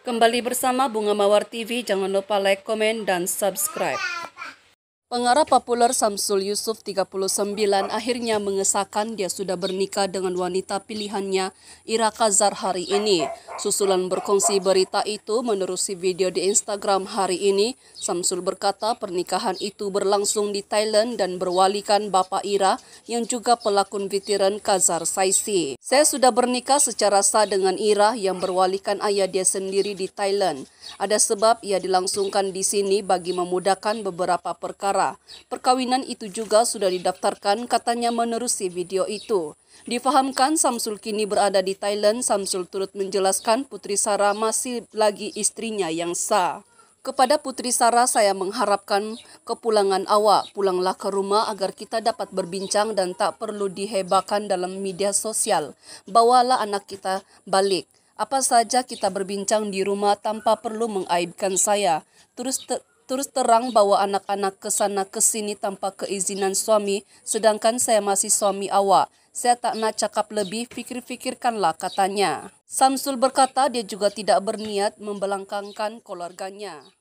Kembali bersama Bunga Mawar TV, jangan lupa like, komen, dan subscribe. Pengarah populer Samsul Yusuf 39 akhirnya mengesahkan dia sudah bernikah dengan wanita pilihannya Ira Kazar hari ini. Susulan berkongsi berita itu menerusi video di Instagram hari ini. Samsul berkata pernikahan itu berlangsung di Thailand dan berwalikan Bapak Ira yang juga pelakon veteran Kazar Saisi. Saya sudah bernikah secara sah dengan Ira yang berwalikan ayah dia sendiri di Thailand. Ada sebab ia dilangsungkan di sini bagi memudahkan beberapa perkara Perkawinan itu juga sudah didaftarkan katanya menerusi video itu. Difahamkan Samsul kini berada di Thailand, Samsul turut menjelaskan Putri Sarah masih lagi istrinya yang sah. Kepada Putri Sarah saya mengharapkan kepulangan awak, pulanglah ke rumah agar kita dapat berbincang dan tak perlu dihebakan dalam media sosial. Bawalah anak kita balik. Apa saja kita berbincang di rumah tanpa perlu mengaibkan saya. Terus ter terus terang bahwa anak-anak ke sana ke sini tanpa keizinan suami, sedangkan saya masih suami awak. Saya tak nak cakap lebih, fikir fikirkanlah katanya. Samsul berkata dia juga tidak berniat membelangkangkan keluarganya.